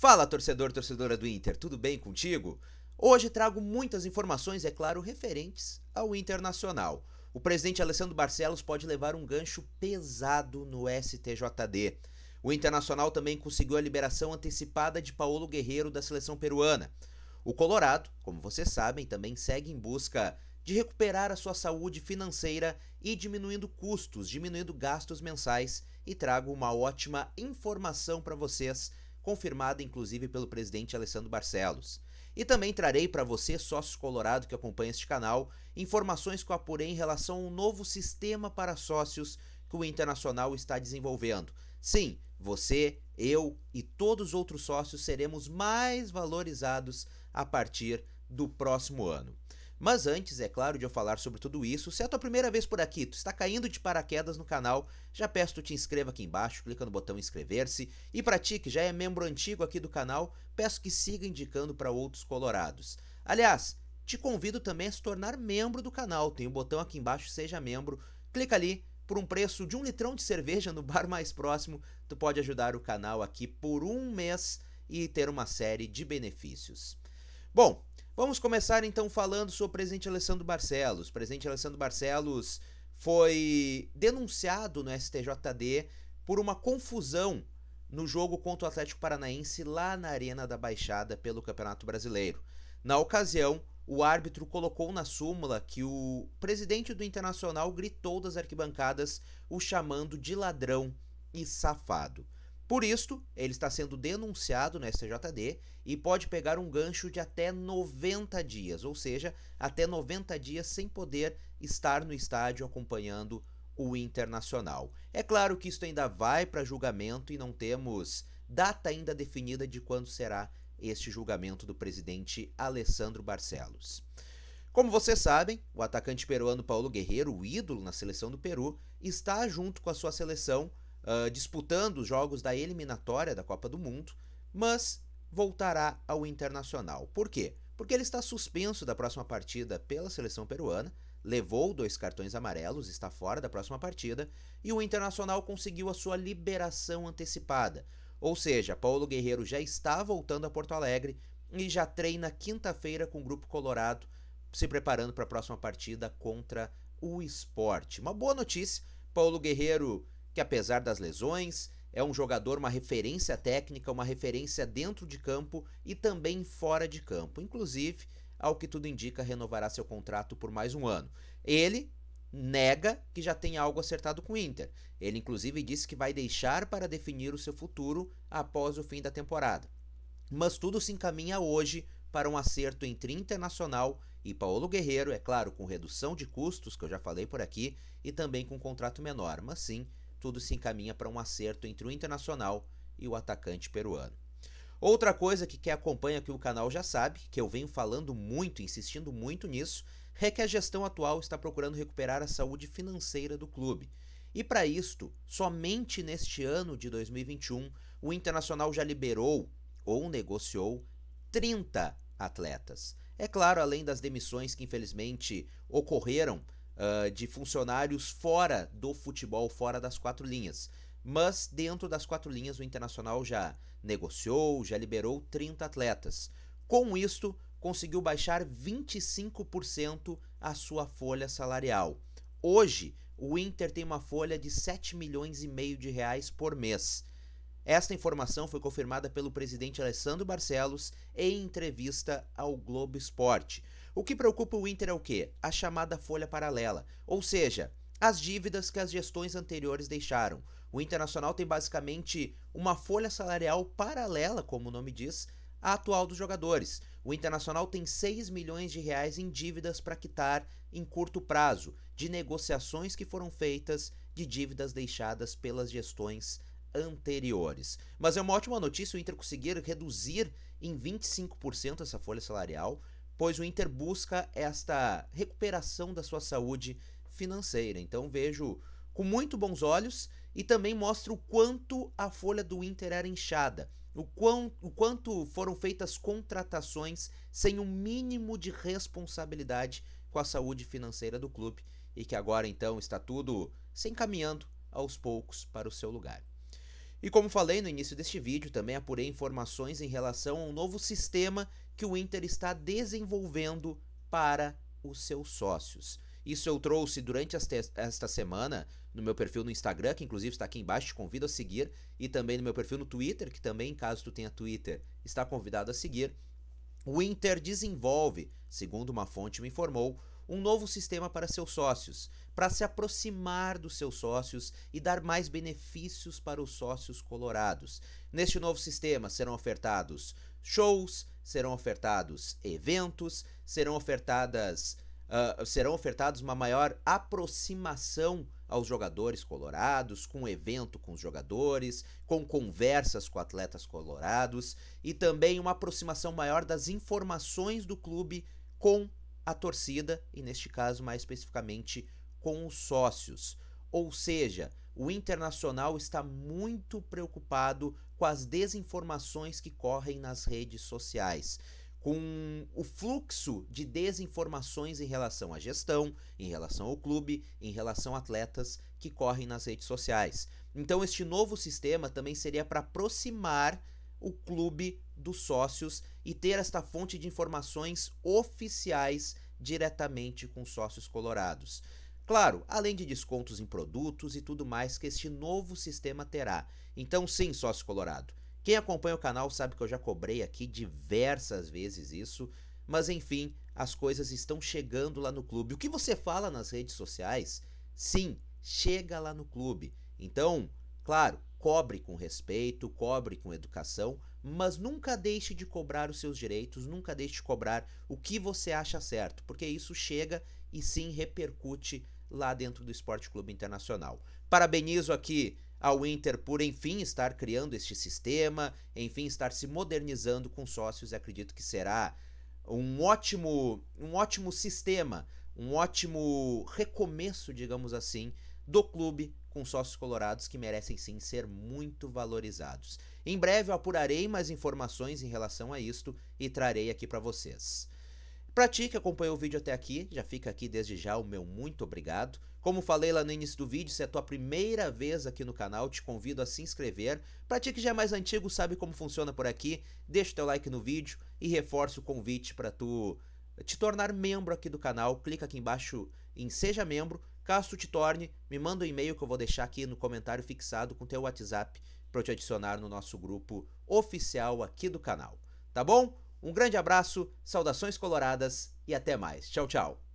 Fala, torcedor, torcedora do Inter, tudo bem contigo? Hoje trago muitas informações, é claro, referentes ao Internacional. O presidente Alessandro Barcelos pode levar um gancho pesado no STJD. O Internacional também conseguiu a liberação antecipada de Paulo Guerreiro da seleção peruana. O Colorado, como vocês sabem, também segue em busca de recuperar a sua saúde financeira e diminuindo custos, diminuindo gastos mensais. E trago uma ótima informação para vocês confirmada inclusive pelo presidente Alessandro Barcelos. E também trarei para você, sócio colorado que acompanha este canal, informações que eu apurei em relação a um novo sistema para sócios que o Internacional está desenvolvendo. Sim, você, eu e todos os outros sócios seremos mais valorizados a partir do próximo ano. Mas antes, é claro, de eu falar sobre tudo isso, se é a tua primeira vez por aqui, tu está caindo de paraquedas no canal, já peço que tu te inscreva aqui embaixo, clica no botão inscrever-se, e para ti que já é membro antigo aqui do canal, peço que siga indicando para outros colorados. Aliás, te convido também a se tornar membro do canal, tem o um botão aqui embaixo, seja membro, clica ali, por um preço de um litrão de cerveja no bar mais próximo, tu pode ajudar o canal aqui por um mês e ter uma série de benefícios. Bom, Vamos começar então falando sobre o presidente Alessandro Barcelos. O presidente Alessandro Barcelos foi denunciado no STJD por uma confusão no jogo contra o Atlético Paranaense lá na Arena da Baixada pelo Campeonato Brasileiro. Na ocasião, o árbitro colocou na súmula que o presidente do Internacional gritou das arquibancadas o chamando de ladrão e safado. Por isto, ele está sendo denunciado na STJD e pode pegar um gancho de até 90 dias, ou seja, até 90 dias sem poder estar no estádio acompanhando o Internacional. É claro que isso ainda vai para julgamento e não temos data ainda definida de quando será este julgamento do presidente Alessandro Barcelos. Como vocês sabem, o atacante peruano Paulo Guerreiro, o ídolo na seleção do Peru, está junto com a sua seleção uh, disputando os jogos da eliminatória da Copa do Mundo, mas voltará ao Internacional. Por quê? Porque ele está suspenso da próxima partida pela seleção peruana, levou dois cartões amarelos, está fora da próxima partida, e o Internacional conseguiu a sua liberação antecipada. Ou seja, Paulo Guerreiro já está voltando a Porto Alegre e já treina quinta-feira com o Grupo Colorado, se preparando para a próxima partida contra o esporte. Uma boa notícia: Paulo Guerreiro que apesar das lesões, é um jogador, uma referência técnica, uma referência dentro de campo e também fora de campo. Inclusive, ao que tudo indica, renovará seu contrato por mais um ano. Ele nega que já tenha algo acertado com o Inter. Ele, inclusive, disse que vai deixar para definir o seu futuro após o fim da temporada. Mas tudo se encaminha hoje para um acerto entre Internacional e Paulo Guerreiro, é claro, com redução de custos, que eu já falei por aqui, e também com um contrato menor, mas sim tudo se encaminha para um acerto entre o Internacional e o atacante peruano. Outra coisa que quem acompanha aqui o canal já sabe, que eu venho falando muito, insistindo muito nisso, é que a gestão atual está procurando recuperar a saúde financeira do clube. E para isto, somente neste ano de 2021, o Internacional já liberou ou negociou 30 atletas. É claro, além das demissões que infelizmente ocorreram uh, de funcionários fora do futebol, fora das quatro linhas. Mas dentro das quatro linhas, o Internacional já negociou, já liberou 30 atletas. Com isto, conseguiu baixar 25% a sua folha salarial. Hoje, o Inter tem uma folha de 7 milhões e meio de reais por mês. Esta informação foi confirmada pelo presidente Alessandro Barcelos em entrevista ao Globo Esporte. O que preocupa o Inter é o quê? A chamada folha paralela, ou seja, as dívidas que as gestões anteriores deixaram. O Internacional tem basicamente uma folha salarial paralela, como o nome diz, à atual dos jogadores. O Internacional tem 6 milhões de reais em dívidas para quitar em curto prazo, de negociações que foram feitas, de dívidas deixadas pelas gestões anteriores. Mas é uma ótima notícia o Inter conseguir reduzir em 25% essa folha salarial, pois o Inter busca esta recuperação da sua saúde financeira. Então vejo com muito bons olhos e também mostra o quanto a folha do Inter era inchada, o, quão, o quanto foram feitas contratações sem o um mínimo de responsabilidade com a saúde financeira do clube e que agora então está tudo se encaminhando aos poucos para o seu lugar. E como falei no início deste vídeo, também apurei informações em relação a um novo sistema que o Inter está desenvolvendo para os seus sócios. Isso eu trouxe durante esta semana no meu perfil no Instagram, que inclusive está aqui embaixo, te convido a seguir, e também no meu perfil no Twitter, que também, caso tu tenha Twitter, está convidado a seguir. O Inter desenvolve, segundo uma fonte me informou, um novo sistema para seus sócios, para se aproximar dos seus sócios e dar mais benefícios para os sócios colorados. Neste novo sistema serão ofertados shows, serão ofertados eventos, serão ofertadas uh, serão ofertados uma maior aproximação aos jogadores colorados, com evento com os jogadores, com conversas com atletas colorados e também uma aproximação maior das informações do clube com a torcida e, neste caso, mais especificamente, com os sócios. Ou seja, o Internacional está muito preocupado com as desinformações que correm nas redes sociais, com o fluxo de desinformações em relação à gestão, em relação ao clube, em relação a atletas que correm nas redes sociais. Então, este novo sistema também seria para aproximar o clube dos sócios e ter esta fonte de informações oficiais diretamente com sócios colorados. Claro, além de descontos em produtos e tudo mais que este novo sistema terá. Então, sim, sócio colorado. Quem acompanha o canal sabe que eu já cobrei aqui diversas vezes isso, mas enfim, as coisas estão chegando lá no clube. O que você fala nas redes sociais, sim, chega lá no clube. Então, Claro, cobre com respeito, cobre com educação, mas nunca deixe de cobrar os seus direitos, nunca deixe de cobrar o que você acha certo, porque isso chega e sim repercute lá dentro do Esporte Clube Internacional. Parabenizo aqui ao Inter por enfim estar criando este sistema, enfim estar se modernizando com sócios, acredito que será um ótimo, um ótimo sistema, um ótimo recomeço, digamos assim, do clube com sócios colorados que merecem sim ser muito valorizados. Em breve eu apurarei mais informações em relação a isto e trarei aqui para vocês. Para ti que acompanhou o vídeo até aqui, já fica aqui desde já o meu muito obrigado. Como falei lá no início do vídeo, se é a tua primeira vez aqui no canal, te convido a se inscrever. Para ti que já é mais antigo, sabe como funciona por aqui, deixa o teu like no vídeo e reforça o convite para tu te tornar membro aqui do canal, clica aqui embaixo em seja membro. Caso te torne, me manda um e-mail que eu vou deixar aqui no comentário fixado com teu WhatsApp para te adicionar no nosso grupo oficial aqui do canal. Tá bom? Um grande abraço, saudações coloradas e até mais. Tchau, tchau.